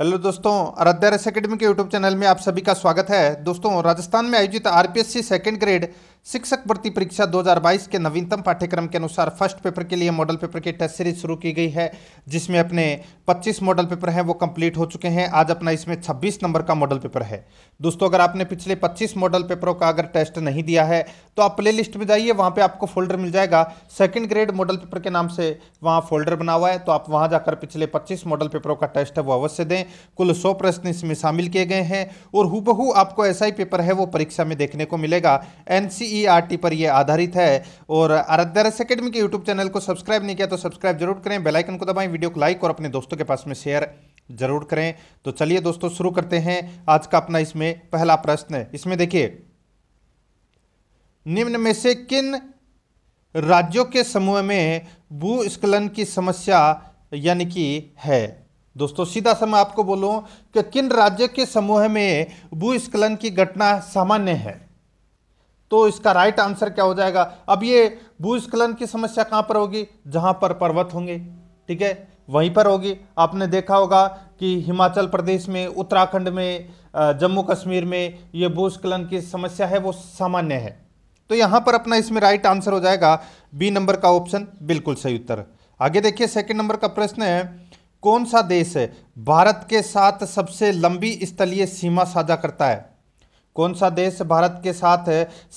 hello दोस्तों आराध्या रस academy के यूट्यूब चैनल में आप सभी का स्वागत है दोस्तों राजस्थान में आयोजित आरपीएससी सेकेंड ग्रेड शिक्षक भर्ती परीक्षा 2022 के नवीनतम पाठ्यक्रम के अनुसार फर्स्ट पेपर के लिए मॉडल पेपर की टेस्ट सीरीज शुरू की गई है जिसमें अपने 25 मॉडल पेपर हैं वो कंप्लीट हो चुके हैं आज अपना इसमें 26 नंबर का मॉडल पेपर है दोस्तों अगर आपने पिछले 25 मॉडल पेपरों का अगर टेस्ट नहीं दिया है तो आप प्ले लिस्ट में जाइए वहाँ पर आपको फोल्डर मिल जाएगा सेकेंड ग्रेड मॉडल पेपर के नाम से वहाँ फोल्डर बना हुआ है तो आप वहाँ जाकर पिछले पच्चीस मॉडल पेपरों का टेस्ट है वो अवश्य दें कुल सौ प्रश्न इसमें शामिल किए गए हैं और हु आपको ऐसा ही पेपर है वो परीक्षा में देखने को मिलेगा एन ई टी e पर यह आधारित है और आराध्यारस अकेडमी के यूट्यूब चैनल को सब्सक्राइब नहीं किया तो सब्सक्राइब जरूर करें बेलाइकन को दबाएं वीडियो को लाइक और अपने दोस्तों के पास में शेयर जरूर करें तो चलिए दोस्तों शुरू करते हैं आज का अपना इसमें पहला प्रश्न इसमें देखिए निम्न में से किन राज्यों के समूह में भूस्खलन की समस्या यानी कि है दोस्तों सीधा सा मैं आपको बोलूं कि किन राज्य के समूह में भूस्खलन की घटना सामान्य है तो इसका राइट आंसर क्या हो जाएगा अब ये भूस्खलन की समस्या कहां पर होगी जहां पर पर्वत होंगे ठीक है वहीं पर होगी आपने देखा होगा कि हिमाचल प्रदेश में उत्तराखंड में जम्मू कश्मीर में ये भूस्खलन की समस्या है वो सामान्य है तो यहां पर अपना इसमें राइट आंसर हो जाएगा बी नंबर का ऑप्शन बिल्कुल सही उत्तर आगे देखिए सेकंड नंबर का प्रश्न है कौन सा देश है भारत के साथ सबसे लंबी स्थलीय सीमा साझा करता है कौन सा देश भारत के साथ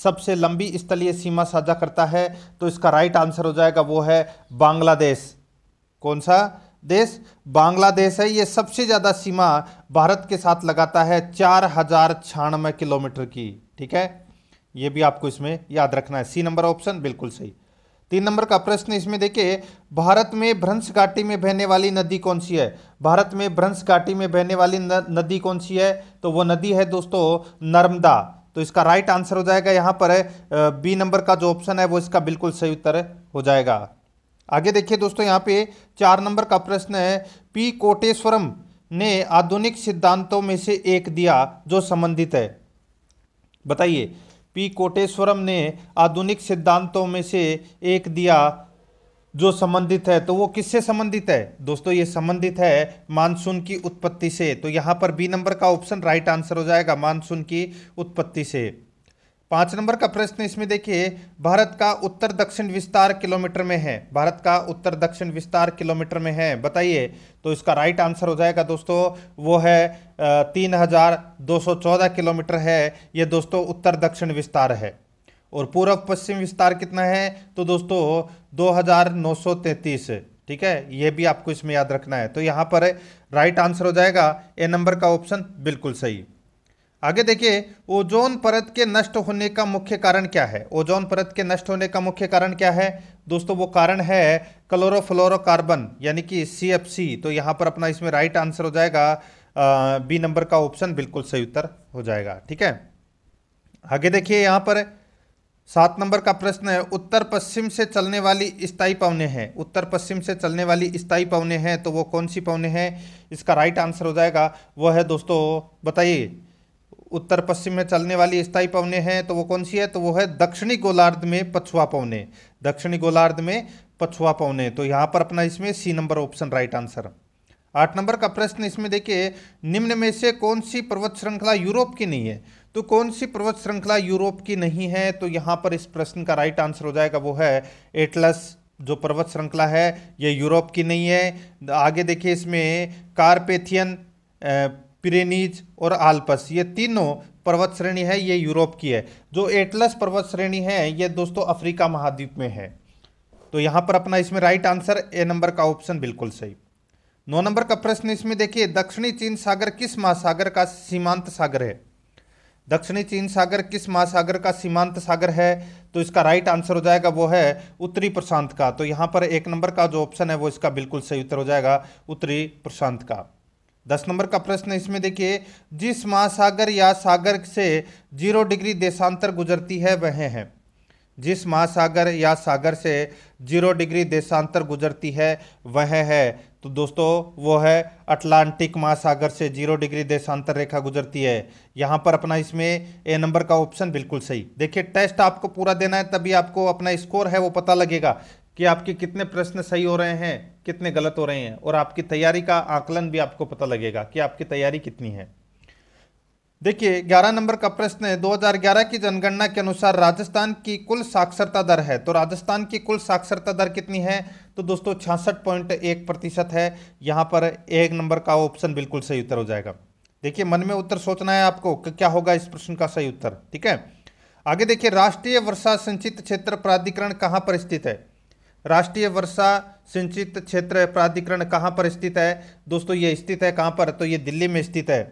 सबसे लंबी स्थलीय सीमा साझा करता है तो इसका राइट आंसर हो जाएगा वो है बांग्लादेश कौन सा देश बांग्लादेश है ये सबसे ज़्यादा सीमा भारत के साथ लगाता है चार हजार छियानवे किलोमीटर की ठीक है ये भी आपको इसमें याद रखना है सी नंबर ऑप्शन बिल्कुल सही तीन नंबर का प्रश्न इसमें देखिए भारत में भ्रंश घाटी में बहने वाली नदी कौन सी है भारत में भ्रंश घाटी में बहने वाली नदी कौन सी है तो वो नदी है दोस्तों नर्मदा तो इसका राइट आंसर हो जाएगा यहां पर बी नंबर का जो ऑप्शन है वो इसका बिल्कुल सही उत्तर हो जाएगा आगे देखिए दोस्तों यहाँ पे चार नंबर का प्रश्न है पी कोटेश्वरम ने आधुनिक सिद्धांतों में से एक दिया जो संबंधित है बताइए पी कोटेश्वरम ने आधुनिक सिद्धांतों में से एक दिया जो संबंधित है तो वो किससे संबंधित है दोस्तों ये संबंधित है मानसून की उत्पत्ति से तो यहाँ पर बी नंबर का ऑप्शन राइट आंसर हो जाएगा मानसून की उत्पत्ति से पाँच नंबर का प्रश्न इसमें देखिए भारत का उत्तर दक्षिण विस्तार किलोमीटर में है भारत का उत्तर दक्षिण विस्तार किलोमीटर में है बताइए तो इसका राइट आंसर हो जाएगा दोस्तों वो है तीन हजार दो सौ चौदह किलोमीटर है ये दोस्तों उत्तर दक्षिण विस्तार है और पूर्व पश्चिम विस्तार कितना है तो दोस्तों दो हजार नौ सौ तैंतीस ठीक है ये भी आपको इसमें याद रखना है तो यहाँ पर राइट आंसर हो जाएगा ए नंबर का ऑप्शन बिल्कुल सही आगे देखिए ओजोन परत के नष्ट होने का मुख्य कारण क्या है ओजोन परत के नष्ट होने का मुख्य कारण क्या है दोस्तों वो कारण है क्लोरोफ्लोरोकार्बन यानी कि सी एफ सी तो यहाँ पर अपना इसमें राइट आंसर हो जाएगा बी नंबर का ऑप्शन बिल्कुल सही उत्तर हो जाएगा ठीक है आगे देखिए यहाँ पर सात नंबर का प्रश्न है उत्तर पश्चिम से चलने वाली स्थाई पवने हैं उत्तर पश्चिम से चलने वाली स्थाई पवने हैं तो वो कौन सी पवने हैं इसका राइट आंसर हो जाएगा वह है दोस्तों बताइए उत्तर पश्चिम में चलने वाली स्थायी पवने हैं तो वो कौन सी है तो वो है दक्षिणी गोलार्ध में पछुआ पवने दक्षिणी गोलार्ध में पछुआ पवने तो यहाँ पर अपना इसमें C number option right answer आठ नंबर का प्रश्न इसमें देखिए निम्न में से कौन सी पर्वत श्रृंखला यूरोप की नहीं है तो कौन सी पर्वत श्रृंखला यूरोप की नहीं है तो यहाँ पर इस प्रश्न का राइट आंसर हो जाएगा वो है एटलस जो पर्वत श्रृंखला है ये यूरोप की नहीं है आगे देखिए इसमें कारपेथियन पिरेनीज और आल्पस ये तीनों पर्वत श्रेणी है ये यूरोप की है जो एटलस पर्वत श्रेणी है ये दोस्तों अफ्रीका महाद्वीप में है तो यहाँ पर अपना इसमें राइट आंसर ए नंबर का ऑप्शन बिल्कुल सही नौ नंबर का प्रश्न इसमें देखिए दक्षिणी चीन सागर किस महासागर का सीमांत सागर है दक्षिणी चीन सागर किस महासागर का सीमांत सागर है तो इसका राइट आंसर हो जाएगा वो है उत्तरी प्रशांत का तो यहाँ पर एक नंबर का जो ऑप्शन है वो इसका बिल्कुल सही उत्तर हो जाएगा उत्तरी प्रशांत का दस नंबर का प्रश्न इसमें देखिए जिस महासागर या सागर से जीरो डिग्री देशांतर गुजरती है वह है जिस महासागर या सागर से जीरो डिग्री देशांतर गुजरती है वह है तो दोस्तों वो है अटलांटिक महासागर से जीरो डिग्री देशांतर रेखा गुजरती है यहाँ पर अपना इसमें ए नंबर का ऑप्शन बिल्कुल सही देखिए टेस्ट आपको पूरा देना है तभी आपको अपना स्कोर है वो पता लगेगा कि आपके कितने प्रश्न सही हो रहे हैं कितने गलत हो रहे हैं और आपकी तैयारी का आकलन भी आपको पता लगेगा कि आपकी तैयारी कितनी है देखिए 11 नंबर का प्रश्न है 2011 की जनगणना के अनुसार राजस्थान की कुल साक्षरता दर है तो राजस्थान की कुल साक्षरता दर कितनी है तो दोस्तों छियासठ पॉइंट एक प्रतिशत है यहाँ पर एक नंबर का ऑप्शन बिल्कुल सही उत्तर हो जाएगा देखिए मन में उत्तर सोचना है आपको कि क्या होगा इस प्रश्न का सही उत्तर ठीक है आगे देखिए राष्ट्रीय वर्षा संचित क्षेत्र प्राधिकरण कहाँ पर स्थित है राष्ट्रीय वर्षा सिंचित क्षेत्र प्राधिकरण कहाँ पर स्थित है दोस्तों ये स्थित है कहाँ पर तो ये दिल्ली में स्थित है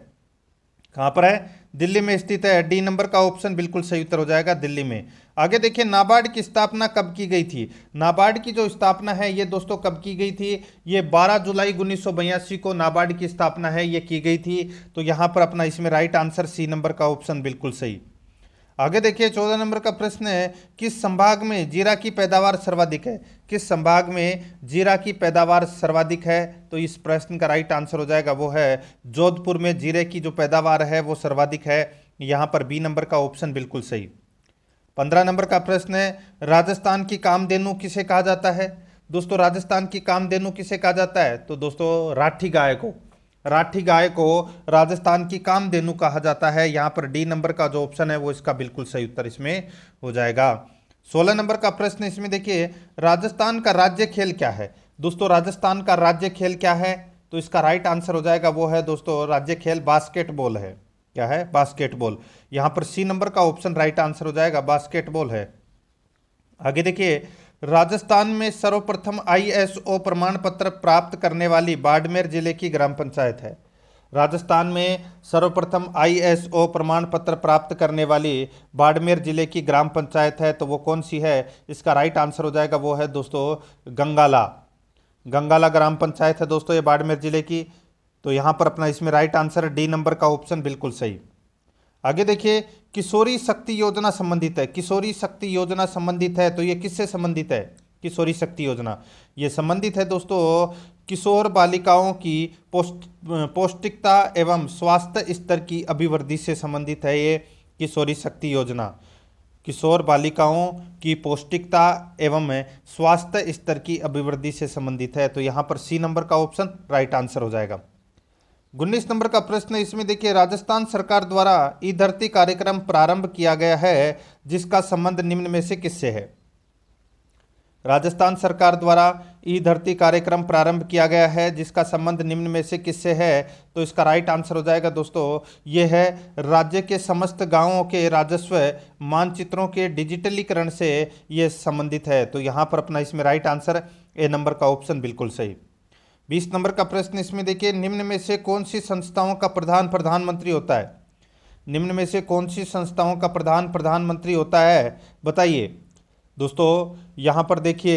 कहाँ पर है दिल्ली में स्थित है डी नंबर का ऑप्शन बिल्कुल सही उत्तर हो जाएगा दिल्ली में आगे देखिए नाबार्ड की स्थापना कब की गई थी नाबार्ड की जो स्थापना है ये दोस्तों कब की गई थी ये 12 जुलाई उन्नीस को नाबार्ड की स्थापना है ये की गई थी तो यहाँ पर अपना इसमें राइट आंसर सी नंबर का ऑप्शन बिल्कुल सही आगे देखिए चौदह नंबर का प्रश्न है किस संभाग में जीरा की पैदावार सर्वाधिक है किस संभाग में जीरा की पैदावार सर्वाधिक है तो इस प्रश्न का राइट आंसर हो जाएगा वो है जोधपुर में जीरे की जो पैदावार है वो सर्वाधिक है यहाँ पर बी नंबर का ऑप्शन बिल्कुल सही पंद्रह नंबर का प्रश्न है राजस्थान की कामधेनु किसे कहा जाता है दोस्तों राजस्थान की कामधेनु किसे कहा जाता है तो दोस्तों राठी गाय को राठी गाय को राजस्थान की कामधेनु कहा जाता है यहाँ पर डी नंबर का जो ऑप्शन है वो इसका बिल्कुल सही उत्तर इसमें हो जाएगा सोलह नंबर का प्रश्न इसमें देखिए राजस्थान का राज्य खेल क्या है दोस्तों राजस्थान का राज्य खेल क्या है तो इसका राइट आंसर हो जाएगा वो है दोस्तों राज्य खेल बास्केटबॉल है क्या है बास्केटबॉल यहाँ पर सी नंबर का ऑप्शन राइट आंसर हो जाएगा बास्केटबॉल है आगे देखिए राजस्थान में सर्वप्रथम आईएसओ प्रमाण पत्र प्राप्त करने वाली बाड़मेर जिले की ग्राम पंचायत है राजस्थान में सर्वप्रथम आईएसओ प्रमाण पत्र प्राप्त करने वाली बाड़मेर जिले की ग्राम पंचायत है तो वो कौन सी है इसका राइट आंसर हो जाएगा वो है दोस्तों गंगाला गंगाला ग्राम पंचायत है दोस्तों ये बाड़मेर जिले की तो यहाँ पर अपना इसमें राइट आंसर डी नंबर का ऑप्शन बिल्कुल सही आगे देखिए किशोरी शक्ति योजना संबंधित है किशोरी शक्ति योजना संबंधित है तो ये किससे संबंधित है किशोरी शक्ति योजना ये संबंधित है दोस्तों किशोर बालिकाओं की पौष्ट पौष्टिकता एवं स्वास्थ्य स्तर की अभिवृद्धि से संबंधित है ये किशोरी शक्ति योजना किशोर बालिकाओं की पौष्टिकता एवं स्वास्थ्य स्तर की अभिवृद्धि से संबंधित है तो यहाँ पर सी नंबर का ऑप्शन राइट आंसर हो जाएगा उन्नीस नंबर का प्रश्न इसमें देखिए राजस्थान सरकार द्वारा ई धरती कार्यक्रम प्रारंभ किया गया है जिसका संबंध निम्न में से किससे है राजस्थान सरकार द्वारा ई धरती कार्यक्रम प्रारंभ किया गया है जिसका संबंध निम्न में से किससे है तो इसका राइट आंसर हो जाएगा दोस्तों ये है राज्य के समस्त गांवों के राजस्व मानचित्रों के डिजिटलीकरण से ये संबंधित है तो यहाँ पर अपना इसमें राइट आंसर ए नंबर का ऑप्शन बिल्कुल सही बीस नंबर का प्रश्न इसमें देखिए निम्न में से कौन सी संस्थाओं का प्रधान प्रधानमंत्री होता है निम्न में से कौन सी संस्थाओं का प्रधान प्रधानमंत्री होता है बताइए दोस्तों यहाँ पर देखिए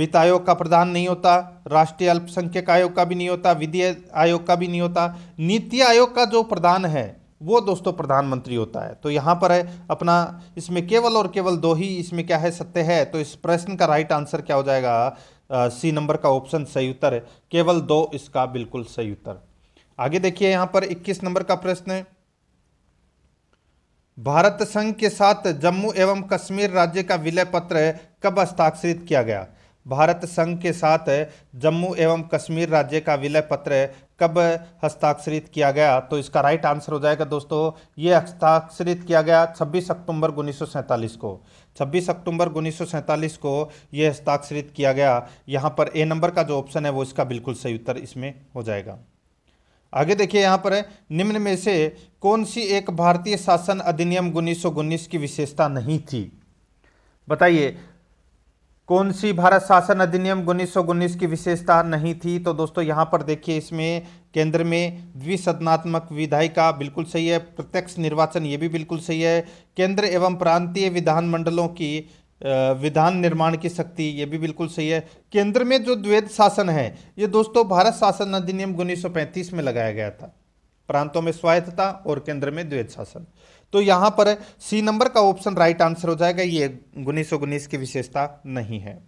वित्त आयोग का प्रधान नहीं होता राष्ट्रीय अल्पसंख्यक आयोग का भी नहीं होता विधि आयोग का भी नहीं होता नीति आयोग का जो प्रधान है वो दोस्तों प्रधानमंत्री होता है तो यहाँ पर है अपना इसमें केवल और केवल दो ही इसमें क्या है सत्य है तो इस प्रश्न का राइट आंसर क्या हो जाएगा सी नंबर का ऑप्शन सही उत्तर है केवल दो इसका बिल्कुल सही उत्तर आगे देखिए यहां पर 21 नंबर का प्रश्न है भारत संघ के साथ जम्मू एवं कश्मीर राज्य का विलय पत्र कब हस्ताक्षरित किया गया भारत संघ के साथ जम्मू एवं कश्मीर राज्य का विलय पत्र कब हस्ताक्षरित किया गया तो इसका राइट आंसर हो जाएगा दोस्तों ये हस्ताक्षरित किया गया 26 अक्टूबर उन्नीस को 26 अक्टूबर उन्नीस को यह हस्ताक्षरित किया गया यहाँ पर ए नंबर का जो ऑप्शन है वो इसका बिल्कुल सही उत्तर इसमें हो जाएगा आगे देखिए यहाँ पर निम्न में से कौन सी एक भारतीय शासन अधिनियम उन्नीस की विशेषता नहीं थी बताइए कौन सी भारत शासन अधिनियम उन्नीस की विशेषता नहीं थी तो दोस्तों यहाँ पर देखिए इसमें केंद्र में द्विसदनात्मक विधायिका बिल्कुल सही है प्रत्यक्ष निर्वाचन ये भी बिल्कुल सही है केंद्र एवं प्रांतीय विधानमंडलों की विधान निर्माण की शक्ति ये भी बिल्कुल सही है केंद्र में जो द्वैध शासन है ये दोस्तों भारत शासन अधिनियम पैंतीस में लगाया गया था प्रांतों में स्वायत्तता और केंद्र में द्वैध शासन तो यहां पर सी नंबर का ऑप्शन राइट आंसर हो जाएगा ये उन्नीस उन्नीस की विशेषता नहीं है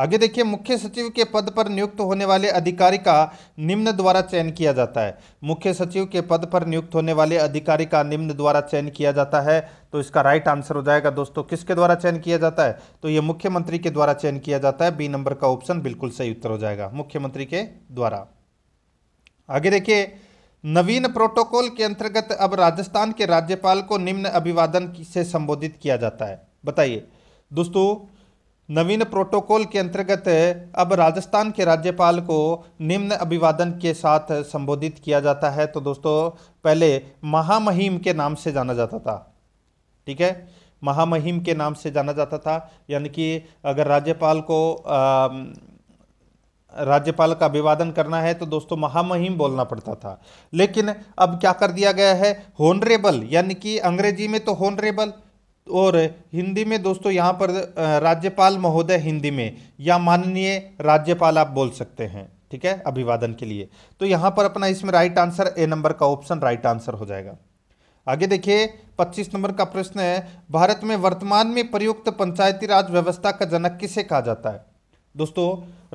आगे देखिए मुख्य सचिव के पद पर नियुक्त होने वाले अधिकारी का निम्न द्वारा चयन किया जाता है मुख्य सचिव के पद पर नियुक्त होने वाले अधिकारी का निम्न द्वारा चयन किया जाता है तो इसका राइट आंसर हो जाएगा दोस्तों किसके द्वारा चयन किया जाता है तो ये मुख्यमंत्री के द्वारा चयन किया जाता है बी नंबर का ऑप्शन बिल्कुल सही उत्तर हो जाएगा मुख्यमंत्री के द्वारा आगे देखिए नवीन प्रोटोकॉल के अंतर्गत अब राजस्थान के राज्यपाल को निम्न अभिवादन से संबोधित किया जाता है बताइए दोस्तों नवीन प्रोटोकॉल के अंतर्गत अब राजस्थान के राज्यपाल को निम्न अभिवादन के साथ संबोधित किया जाता है तो दोस्तों पहले महामहिम के नाम से जाना जाता था ठीक है महामहिम के नाम से जाना जाता था यानी कि अगर राज्यपाल को आ, राज्यपाल का अभिवादन करना है तो दोस्तों महामहिम बोलना पड़ता था लेकिन अब क्या कर दिया गया है होनरेबल यानी कि अंग्रेजी में तो होनरेबल और हिंदी में दोस्तों यहाँ पर राज्यपाल महोदय हिंदी में या माननीय राज्यपाल आप बोल सकते हैं ठीक है अभिवादन के लिए तो यहाँ पर अपना इसमें राइट आंसर ए नंबर का ऑप्शन राइट आंसर हो जाएगा आगे देखिए 25 नंबर का प्रश्न है भारत में वर्तमान में प्रयुक्त पंचायती राज व्यवस्था का जनक किसे कहा जाता है दोस्तों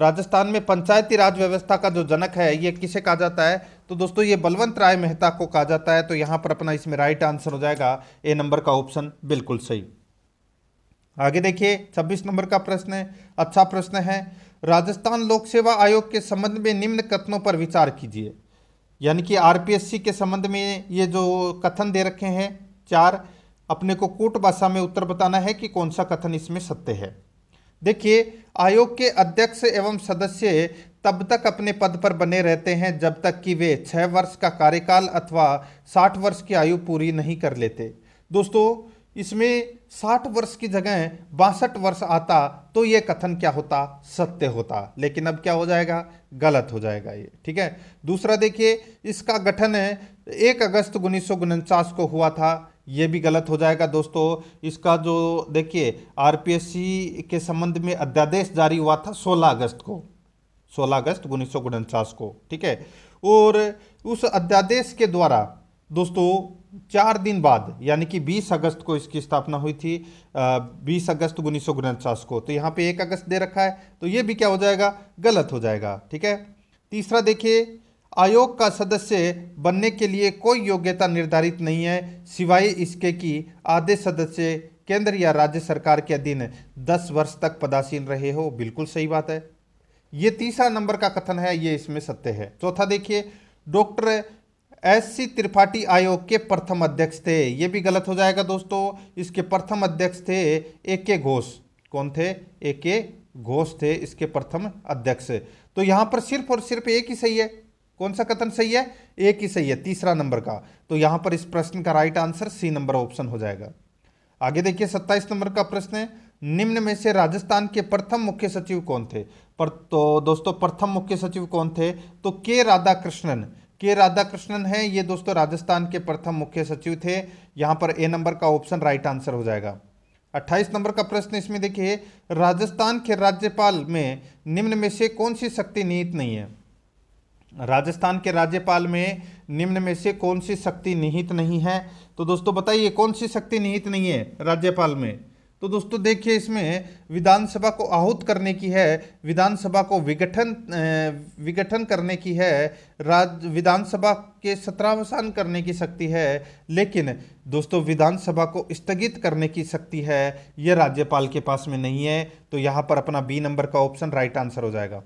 राजस्थान में पंचायती राज व्यवस्था का जो जनक है ये किसे कहा जाता है तो दोस्तों ये बलवंत राय मेहता को कहा जाता है तो यहां पर अपना इसमें राइट आंसर हो जाएगा ए नंबर का ऑप्शन बिल्कुल सही आगे देखिए 26 नंबर का प्रश्न है अच्छा प्रश्न है राजस्थान लोक सेवा आयोग के संबंध में निम्न कथनों पर विचार कीजिए यानी कि आरपीएससी के संबंध में ये जो कथन दे रखे हैं चार अपने को कूट भाषा में उत्तर बताना है कि कौन सा कथन इसमें सत्य है देखिए आयोग के अध्यक्ष एवं सदस्य तब तक अपने पद पर बने रहते हैं जब तक कि वे छः वर्ष का कार्यकाल अथवा साठ वर्ष की आयु पूरी नहीं कर लेते दोस्तों इसमें साठ वर्ष की जगह बासठ वर्ष आता तो ये कथन क्या होता सत्य होता लेकिन अब क्या हो जाएगा गलत हो जाएगा ये ठीक है दूसरा देखिए इसका गठन है एक अगस्त उन्नीस को हुआ था ये भी गलत हो जाएगा दोस्तों इसका जो देखिए आरपीएससी के संबंध में अध्यादेश जारी हुआ था 16 अगस्त को 16 अगस्त उन्नीस को ठीक है और उस अध्यादेश के द्वारा दोस्तों चार दिन बाद यानी कि 20 अगस्त को इसकी स्थापना हुई थी आ, 20 अगस्त उन्नीस को तो यहाँ पे एक अगस्त दे रखा है तो ये भी क्या हो जाएगा गलत हो जाएगा ठीक है तीसरा देखिए आयोग का सदस्य बनने के लिए कोई योग्यता निर्धारित नहीं है सिवाय इसके कि आधे सदस्य केंद्र या राज्य सरकार के अधीन दस वर्ष तक पदासीन रहे हो बिल्कुल सही बात है ये तीसरा नंबर का कथन है ये इसमें सत्य है चौथा देखिए डॉक्टर एस सी त्रिपाठी आयोग के प्रथम अध्यक्ष थे ये भी गलत हो जाएगा दोस्तों इसके प्रथम अध्यक्ष थे ए के घोष कौन थे ए के घोष थे इसके प्रथम अध्यक्ष तो यहाँ पर सिर्फ और सिर्फ एक ही सही है कौन सा कथन सही है एक ही सही है तीसरा नंबर का तो यहां पर इस प्रश्न का right answer C number option हो जाएगा आगे देखिए सत्ताईस नंबर का प्रश्न है निम्न में से राजस्थान के प्रथम मुख्य सचिव कौन थे पर तो दोस्तों प्रथम मुख्य सचिव कौन थे तो के राधा कृष्णन के राधा कृष्णन है ये दोस्तों राजस्थान के प्रथम मुख्य सचिव थे यहां पर ए नंबर का ऑप्शन राइट आंसर हो जाएगा 28 नंबर का प्रश्न इसमें देखिए राजस्थान के राज्यपाल में निम्न में से कौन सी शक्ति निहित नहीं है राजस्थान के राज्यपाल में निम्न में से कौन सी शक्ति निहित नहीं है तो दोस्तों बताइए कौन सी शक्ति निहित नहीं है राज्यपाल में तो दोस्तों देखिए इसमें विधानसभा को आहूत करने की है विधानसभा को विघटन विघटन करने की है राज विधानसभा के सत्रावसान करने की शक्ति है लेकिन दोस्तों विधानसभा को स्थगित करने की शक्ति है यह राज्यपाल के पास में नहीं है तो यहाँ पर अपना बी नंबर का ऑप्शन राइट आंसर हो जाएगा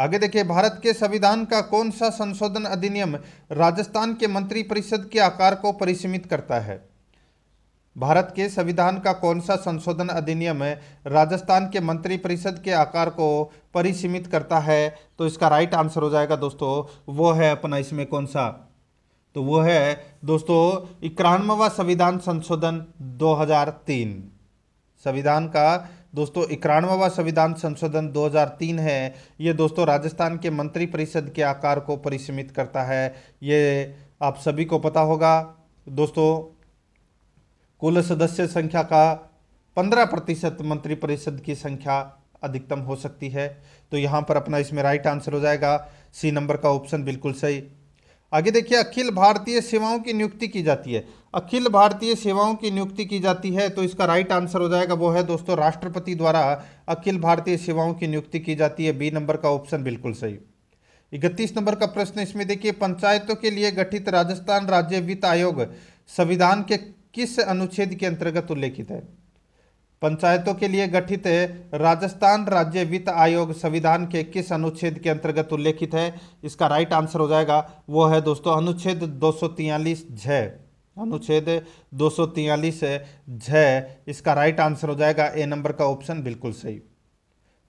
आगे देखिए भारत के संविधान का कौन सा संशोधन अधिनियम राजस्थान के मंत्रिपरिषद के आकार को परिसीमित करता है भारत के संविधान का कौन सा संशोधन अधिनियम है राजस्थान के मंत्रिपरिषद के आकार को परिसीमित करता है तो इसका राइट आंसर हो जाएगा दोस्तों वो है अपना इसमें कौन सा तो वो है दोस्तों इक्यानवा संविधान संशोधन 2003 संविधान का दोस्तों इक्यानवा संविधान संशोधन 2003 है ये दोस्तों राजस्थान के मंत्री परिषद के आकार को परिसीमित करता है ये आप सभी को पता होगा दोस्तों कुल सदस्य संख्या का पंद्रह प्रतिशत मंत्री परिषद की संख्या अधिकतम हो सकती है तो यहाँ पर अपना इसमें राइट आंसर हो जाएगा सी नंबर का ऑप्शन बिल्कुल सही आगे देखिए अखिल भारतीय सेवाओं की नियुक्ति की जाती है अखिल भारतीय सेवाओं की नियुक्ति की जाती है तो इसका राइट आंसर हो जाएगा वो है दोस्तों राष्ट्रपति द्वारा अखिल भारतीय सेवाओं की नियुक्ति की जाती है बी नंबर का ऑप्शन बिल्कुल सही इकतीस नंबर का प्रश्न इसमें देखिए पंचायतों के लिए गठित राजस्थान राज्य वित्त आयोग संविधान के किस अनुच्छेद के अंतर्गत उल्लेखित है पंचायतों के लिए गठित राजस्थान राज्य वित्त आयोग संविधान के किस अनुच्छेद के अंतर्गत उल्लेखित है इसका राइट आंसर हो जाएगा वो है दोस्तों अनुच्छेद दो सौ अनुच्छेद दो सौ झ इसका राइट आंसर हो जाएगा ए नंबर का ऑप्शन बिल्कुल सही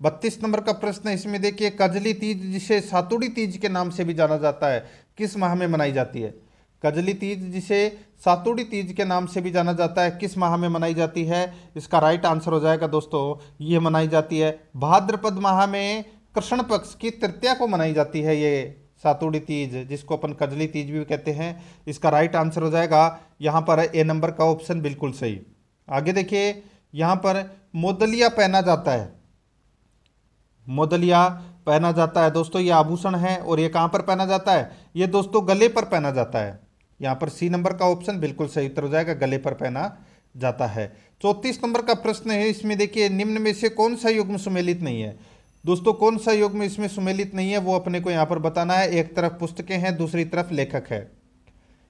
बत्तीस नंबर का प्रश्न इसमें देखिए कजली तीज जिसे सातुड़ी तीज के नाम से भी जाना जाता है किस माह में मनाई जाती है कजली तीज जिसे सातुड़ी तीज के नाम से भी जाना जाता है किस माह में मनाई जाती है इसका राइट आंसर हो जाएगा दोस्तों ये मनाई जाती है भाद्रपद माह में कृष्ण पक्ष की तृतीया को मनाई जाती है ये सातुड़ी तीज जिसको अपन कजली तीज भी कहते हैं इसका राइट आंसर हो जाएगा यहाँ पर ए नंबर का ऑप्शन बिल्कुल सही आगे देखिए यहाँ पर मोदलिया पहना जाता है मोदलिया पहना जाता है दोस्तों ये आभूषण है और ये कहाँ पर पहना जाता है ये दोस्तों गले पर पहना जाता है यहाँ पर सी नंबर का ऑप्शन बिल्कुल सही उत्तर हो जाएगा गले पर पहना जाता है चौंतीस नंबर का प्रश्न है इसमें देखिए निम्न में से कौन सा युग्म सुमेलित नहीं है दोस्तों कौन सा योग में इसमें सुमेलित नहीं है वो अपने को यहाँ पर बताना है एक तरफ पुस्तकें हैं दूसरी तरफ लेखक है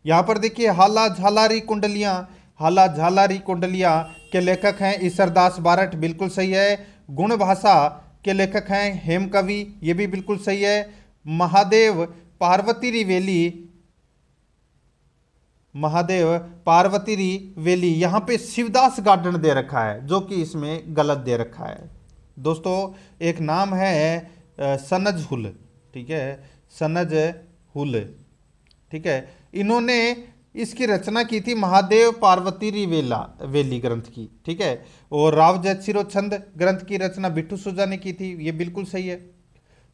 यहाँ पर देखिए हाला झालारी कुंडलियाँ हाला झालारी कुंडलियाँ के लेखक हैं ईसरदास बारठ बिल्कुल सही है गुण भाषा के लेखक हैं हेम कवि ये भी बिल्कुल सही है महादेव पार्वती रिवेली महादेव पार्वती रिवेली यहाँ पे शिवदास गार्डन दे रखा है जो कि इसमें गलत दे रखा है दोस्तों एक नाम है सनज हुल ठीक है सनज हुल ठीक है इन्होंने इसकी रचना की थी महादेव पार्वती रिवेला वेली ग्रंथ की ठीक है और राव जयसिरो छंद ग्रंथ की रचना बिट्टू सुजा ने की थी ये बिल्कुल सही है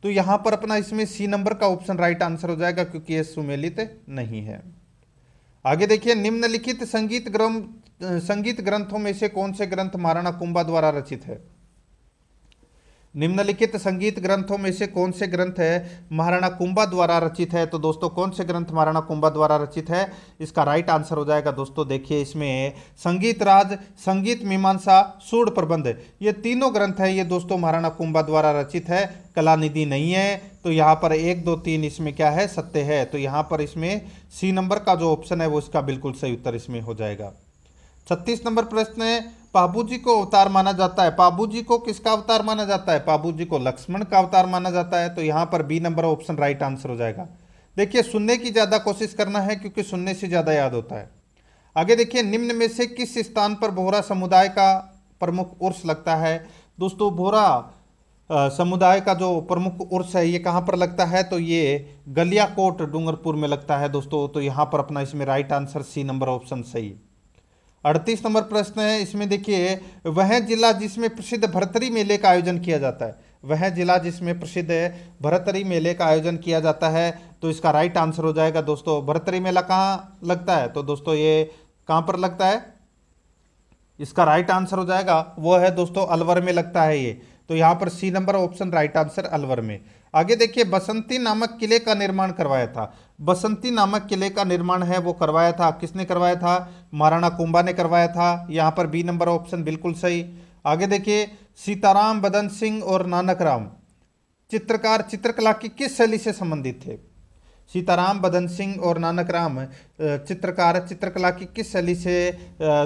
तो यहाँ पर अपना इसमें सी नंबर का ऑप्शन राइट आंसर हो जाएगा क्योंकि ये सुमेलित नहीं है आगे देखिए निम्नलिखित संगीत ग्रंथ संगीत ग्रंथों में से कौन से ग्रंथ महाराणा कुंभा द्वारा रचित है निम्नलिखित संगीत ग्रंथों में से कौन से ग्रंथ है महाराणा कुंभा द्वारा रचित है तो दोस्तों कौन से ग्रंथ महाराणा कुंभा द्वारा रचित है इसका राइट आंसर हो जाएगा दोस्तों देखिए इसमें संगीत राज संगीत मीमांसा सूढ़ प्रबंध ये तीनों ग्रंथ हैं ये दोस्तों महाराणा कुंभा द्वारा रचित है कला निधि नहीं है तो यहाँ पर एक दो तीन इसमें क्या है सत्य है तो यहाँ पर इसमें सी नंबर का जो ऑप्शन है वो इसका बिल्कुल सही उत्तर इसमें हो जाएगा छत्तीस नंबर प्रश्न है जी को अवतार माना जाता है जी को किसका अवतार माना जाता है जी को लक्ष्मण का अवतार माना जाता है तो यहाँ पर B number option right answer हो जाएगा देखिए सुनने की ज़्यादा कोशिश करना है क्योंकि सुनने से ज़्यादा याद होता है आगे देखिए निम्न में से किस स्थान पर भोरा समुदाय का प्रमुख उर्स लगता है दोस्तों भोरा समुदाय का जो प्रमुख उर्स है ये कहाँ पर लगता है तो ये गलियाकोट डूंगरपुर में लगता है दोस्तों तो यहाँ पर अपना इसमें right answer C number option सही अड़तीस नंबर प्रश्न है इसमें देखिए वह जिला जिसमें प्रसिद्ध भरतरी मेले का आयोजन किया जाता है वह जिला जिसमें प्रसिद्ध भरतरी मेले का आयोजन किया जाता है तो इसका राइट आंसर हो जाएगा दोस्तों भरतरी मेला कहाँ लगता है तो दोस्तों ये कहाँ पर लगता है इसका राइट आंसर हो जाएगा वो है दोस्तों अलवर में लगता है ये तो यहाँ पर C number option right answer Alwar में आगे देखिए बसंती नामक किले का निर्माण करवाया था बसंती नामक किले का निर्माण है वो करवाया था किसने करवाया था महाराणा कुंभा ने करवाया था यहाँ पर बी नंबर ऑप्शन बिल्कुल सही आगे देखिए सीताराम बदन सिंह और नानक राम चित्रकार चित्रकला की किस शैली से संबंधित थे सीताराम बदन सिंह और नानक राम चित्रकार चित्रकला की किस शैली से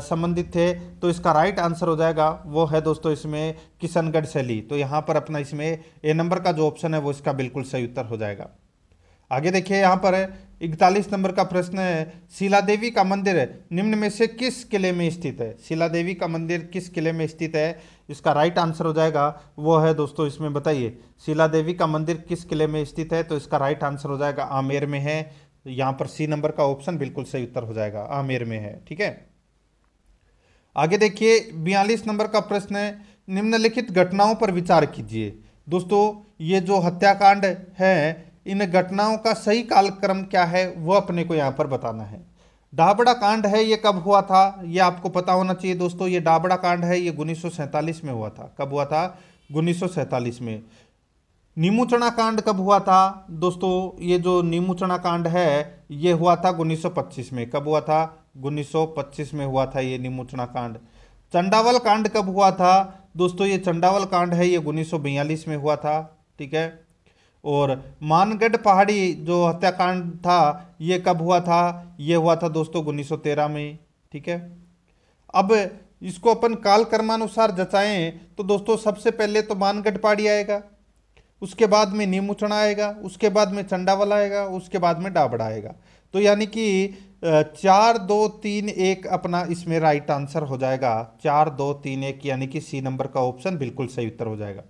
संबंधित थे तो इसका राइट आंसर हो जाएगा वो है दोस्तों इसमें किशनगढ़ शैली तो यहाँ पर अपना इसमें ए नंबर का जो ऑप्शन है वो इसका बिल्कुल सही उत्तर हो जाएगा आगे देखिए यहाँ पर इकतालीस नंबर का प्रश्न है शिला देवी का मंदिर निम्न में से किस किले में स्थित है शिला देवी का मंदिर किस किले में स्थित है इसका राइट आंसर हो जाएगा वो है दोस्तों इसमें बताइए शिला देवी का मंदिर किस किले में स्थित है तो इसका राइट आंसर हो जाएगा आमेर में है यहां पर सी नंबर का ऑप्शन बिल्कुल सही उत्तर हो जाएगा आमेर में है ठीक है आगे देखिए बयालीस नंबर का प्रश्न है निम्नलिखित घटनाओं पर विचार कीजिए दोस्तों ये जो हत्याकांड है इन घटनाओं का सही कालक्रम क्या है वह अपने को यहाँ पर बताना है डाबड़ा कांड है ये कब हुआ था ये आपको पता होना चाहिए दोस्तों ये डाबड़ा कांड है ये उन्नीस में हुआ था कब हुआ था उन्नीस में नीमूचना कांड कब हुआ था दोस्तों ये जो नीमूचना कांड है ये हुआ था 1925 में कब हुआ था 1925 में हुआ था ये नीमूचना कांड चंडावल कांड कब हुआ था दोस्तों ये चंडावल कांड है ये 1942 में हुआ था ठीक है और मानगढ़ पहाड़ी जो हत्याकांड था ये कब हुआ था ये हुआ था दोस्तों उन्नीस में ठीक है अब इसको अपन काल कर्मानुसार जचाएं तो दोस्तों सबसे पहले तो मानगढ़ पहाड़ी आएगा उसके बाद में नीमूचण आएगा उसके बाद में चंडावल आएगा उसके बाद में डाबड़ा आएगा तो यानी कि चार दो तीन एक अपना इसमें राइट आंसर हो जाएगा चार दो तीन एक यानी कि सी नंबर का ऑप्शन बिल्कुल सही उत्तर हो जाएगा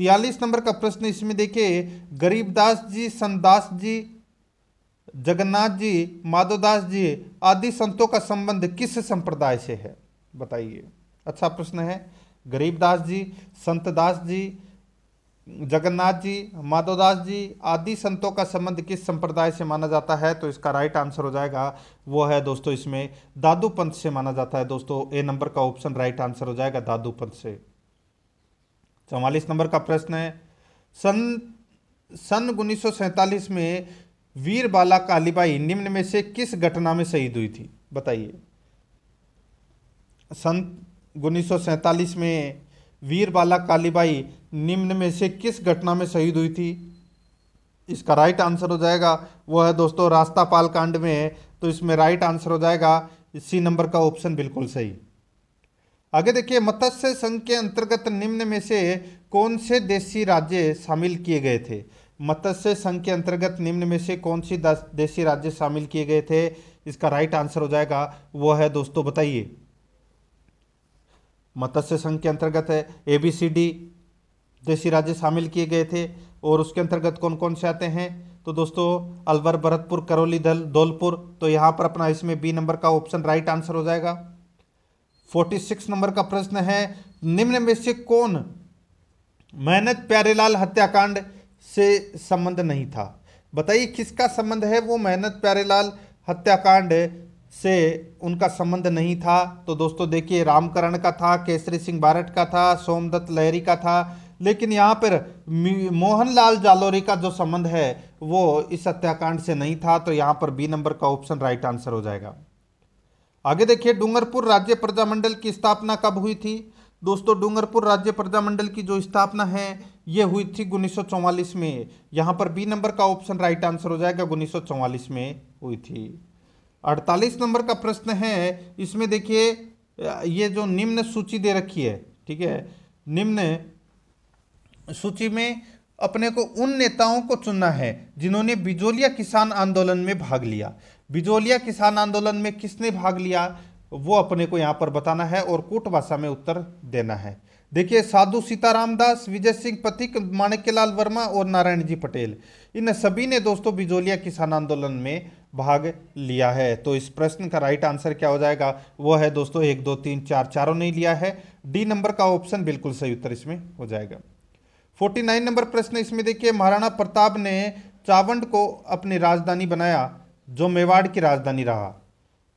तियालीस नंबर का प्रश्न इसमें देखिए गरीबदास जी संदास जी जगन्नाथ जी माधवदास जी आदि संतों का संबंध किस संप्रदाय से है बताइए अच्छा प्रश्न है गरीबदास जी संतदास जी जगन्नाथ जी माधोदास जी आदि संतों का संबंध किस संप्रदाय से माना जाता है तो इसका राइट आंसर हो जाएगा वो है दोस्तों इसमें दादू पंथ से माना जाता है दोस्तों ए नंबर का ऑप्शन राइट आंसर हो जाएगा दादू पंथ से तो चौवालीस नंबर का प्रश्न है सन सन उन्नीस में वीर बाला कालीबाई निम्न में से किस घटना में शहीद हुई थी बताइए सन उन्नीस में वीर बाला कालीबाई निम्न में से किस घटना में शहीद हुई थी इसका राइट आंसर हो जाएगा वो है दोस्तों रास्ता पाल कांड में तो इसमें राइट आंसर हो जाएगा सी नंबर का ऑप्शन बिल्कुल सही आगे देखिए मत्स्य संघ के अंतर्गत निम्न में से कौन से देशी राज्य शामिल किए गए थे मत्स्य संघ के अंतर्गत निम्न में से कौन सी देशी राज्य शामिल किए गए थे इसका राइट आंसर हो जाएगा वो है दोस्तों बताइए मत्स्य संघ के अंतर्गत है ए बी सी डी देशी राज्य शामिल किए गए थे और उसके अंतर्गत कौन कौन से आते हैं तो दोस्तों अलवर भरतपुर करौली दल धौलपुर तो यहाँ पर अपना इसमें बी नंबर का ऑप्शन राइट आंसर हो जाएगा 46 नंबर का प्रश्न है निम्न में से कौन मेहनत प्यारेलाल हत्याकांड से संबंध नहीं था बताइए किसका संबंध है वो मेहनत प्यारेलाल हत्याकांड से उनका संबंध नहीं था तो दोस्तों देखिए रामकरण का था केसरी सिंह बारट का था सोमदत्त लहरी का था लेकिन यहाँ पर मोहनलाल जालोरी का जो संबंध है वो इस हत्याकांड से नहीं था तो यहाँ पर बी नंबर का ऑप्शन राइट आंसर हो जाएगा आगे देखिए डूंगरपुर राज्य प्रजामंडल की स्थापना कब हुई थी दोस्तों डूंगरपुर राज्य प्रजामंडल की जो स्थापना है ये हुई थी उन्नीस में यहाँ पर बी नंबर का ऑप्शन राइट आंसर हो जाएगा उन्नीस में हुई थी अड़तालीस नंबर का प्रश्न है इसमें देखिए ये जो निम्न सूची दे रखी है ठीक है निम्न सूची में अपने को उन नेताओं को चुनना है जिन्होंने बिजोलिया किसान आंदोलन में भाग लिया बिजोलिया किसान आंदोलन में किसने भाग लिया वो अपने को यहाँ पर बताना है और कोट भाषा में उत्तर देना है देखिए साधु सीताराम दास विजय सिंह पथिक माणिक्यलाल वर्मा और नारायण जी पटेल इन सभी ने दोस्तों बिजोलिया किसान आंदोलन में भाग लिया है तो इस प्रश्न का राइट आंसर क्या हो जाएगा वो है दोस्तों एक दो तीन चार चारों ने लिया है डी नंबर का ऑप्शन बिल्कुल सही उत्तर इसमें हो जाएगा फोर्टी नाइन नंबर प्रश्न इसमें देखिए महाराणा प्रताप ने चावंड को अपनी राजधानी बनाया जो मेवाड़ की राजधानी रहा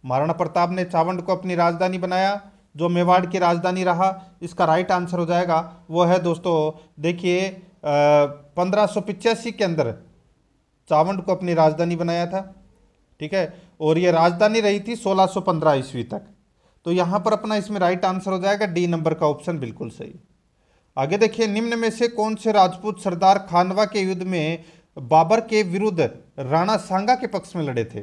महाराणा प्रताप ने चावंड को अपनी राजधानी बनाया जो मेवाड़ की राजधानी रहा इसका राइट आंसर हो जाएगा वो है दोस्तों देखिए पंद्रह के अंदर चावंड को अपनी राजधानी बनाया था ठीक है और ये राजधानी रही थी 1615 ईस्वी तक तो यहाँ पर अपना इसमें राइट आंसर हो जाएगा डी नंबर का ऑप्शन बिल्कुल सही आगे देखिए निम्न में से कौन से राजपूत सरदार खानवा के युद्ध में बाबर के विरुद्ध राणा सांगा के पक्ष में लड़े थे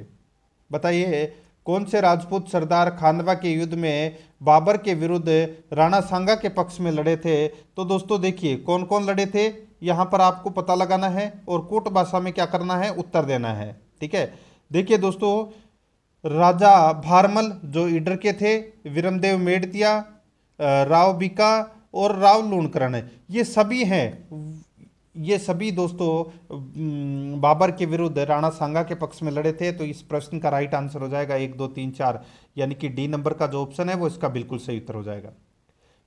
बताइए कौन से राजपूत सरदार खानवा के युद्ध में बाबर के विरुद्ध राणा सांगा के पक्ष में लड़े थे तो दोस्तों देखिए कौन कौन लड़े थे यहाँ पर आपको पता लगाना है और कूट भाषा में क्या करना है उत्तर देना है ठीक है देखिए दोस्तों राजा भारमल जो इडर के थे विरमदेव मेडतिया राव बीका और राव लूणकरण ये सभी हैं ये सभी दोस्तों बाबर के विरुद्ध राणा सांगा के पक्ष में लड़े थे तो इस प्रश्न का राइट आंसर हो जाएगा एक दो तीन चार यानी कि डी नंबर का जो ऑप्शन है वो इसका बिल्कुल सही उत्तर हो जाएगा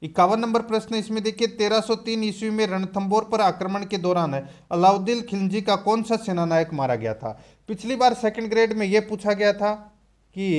इक्यावन नंबर प्रश्न इसमें देखिए 1303 ईस्वी में रणथंबोर पर आक्रमण के दौरान अलाउद्दीन खिलजी का कौन सा सेनानायक मारा गया था पिछली बार सेकेंड ग्रेड में यह पूछा गया था कि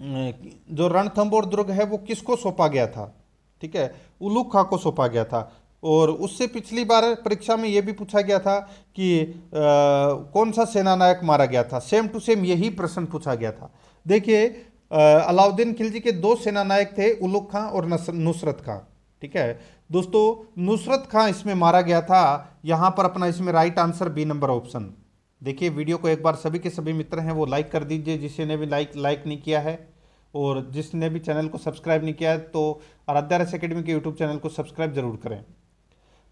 जो रणथंबोर दुर्ग है वो किसको सौंपा गया था ठीक है उलूक खां को सौंपा गया था और उससे पिछली बार परीक्षा में ये भी पूछा गया था कि आ, कौन सा सेनानायक मारा गया था सेम टू सेम यही प्रश्न पूछा गया था देखिए अलाउद्दीन खिलजी के दो सेनानायक थे उलुक खां और नुसरत खां ठीक है दोस्तों नुसरत खां इसमें मारा गया था यहाँ पर अपना इसमें right answer B number option देखिए वीडियो को एक बार सभी के सभी मित्र हैं वो लाइक कर दीजिए जिसने भी लाइक लाइक नहीं किया है और जिसने भी चैनल को सब्सक्राइब नहीं किया है तो आराध्या रस अकेडमी के यूट्यूब चैनल को सब्सक्राइब जरूर करें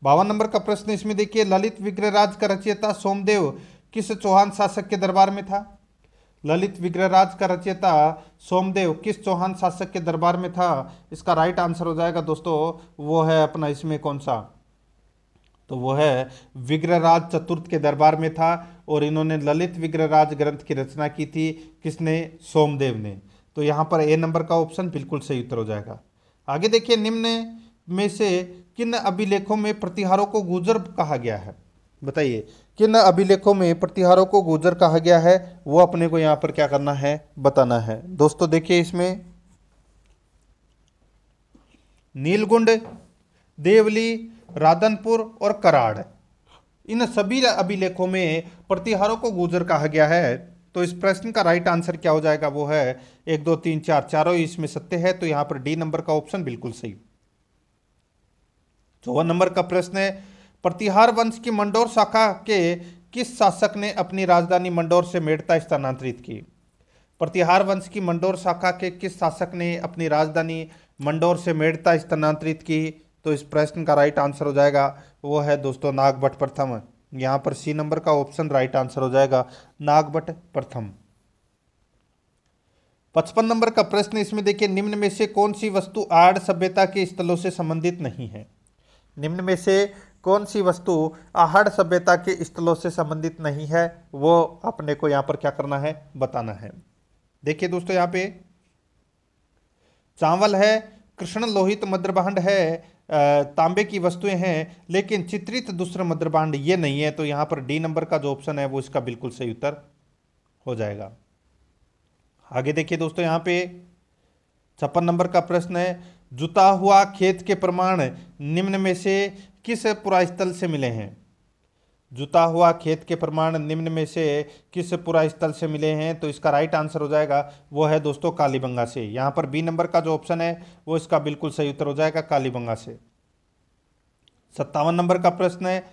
बावन नंबर का प्रश्न इसमें देखिए ललित विग्रहराज का रचयिता सोमदेव किस चौहान शासक के दरबार में था ललित विग्रहराज का रचयिता सोमदेव किस चौहान शासक के दरबार में था इसका राइट आंसर हो जाएगा दोस्तों वो है अपना इसमें कौन सा तो वो है विग्रहराज चतुर्थ के दरबार में था और इन्होंने ललित विग्रहराज ग्रंथ की रचना की थी किसने सोमदेव ने तो यहाँ पर ए नंबर का ऑप्शन बिल्कुल सही उत्तर हो जाएगा आगे देखिए निम्न में से किन अभिलेखों में प्रतिहारों को गुजर कहा गया है बताइए किन अभिलेखों में प्रतिहारों को गुजर कहा गया है वो अपने को यहाँ पर क्या करना है बताना है दोस्तों देखिए इसमें नीलगुंड देवली राधनपुर और कराड़ इन सभी अभिलेखों में प्रतिहारों को गुजर कहा गया है तो इस प्रश्न का राइट आंसर क्या हो जाएगा वो है एक दो तीन चार चारों इसमें सत्य है तो यहाँ पर डी नंबर का ऑप्शन बिल्कुल सही चौवन तो नंबर का प्रश्न है प्रतिहार वंश की मंडोर शाखा के किस शासक ने अपनी राजधानी मंडोर से मेड़ता स्थानांतरित की प्रतिहार वंश की मंडोर शाखा के किस शासक ने अपनी राजधानी मंडोर से मेड़ता स्थानांतरित की तो इस प्रश्न का राइट आंसर हो जाएगा वो है दोस्तों नागभट प्रथम यहाँ पर सी नंबर का ऑप्शन राइट आंसर हो जाएगा नागभट प्रथम पचपन नंबर का प्रश्न इसमें देखिए निम्न में से कौन सी वस्तु आड़ सभ्यता के स्थलों से संबंधित नहीं है निम्न में से कौन सी वस्तु आहड़ सभ्यता के स्थलों से संबंधित नहीं है वो अपने को यहाँ पर क्या करना है बताना है देखिए दोस्तों यहाँ पे चावल है कृष्ण लोहित मद्रभांड है तांबे की वस्तुएं हैं लेकिन चित्रित दूसरा मद्रभांड ये नहीं है तो यहाँ पर डी नंबर का जो ऑप्शन है वो इसका बिल्कुल सही उत्तर हो जाएगा आगे देखिए दोस्तों यहाँ पे छप्पन नंबर का प्रश्न है जुता हुआ खेत के प्रमाण निम्न में से किस पुरास्थल से मिले हैं जुता हुआ खेत के प्रमाण निम्न में से किस पुरास्थल से मिले हैं तो इसका राइट आंसर हो जाएगा वो है दोस्तों कालीबंगा से यहाँ पर बी नंबर का जो ऑप्शन है वो इसका बिल्कुल सही उत्तर हो जाएगा कालीबंगा से सत्तावन नंबर का प्रश्न है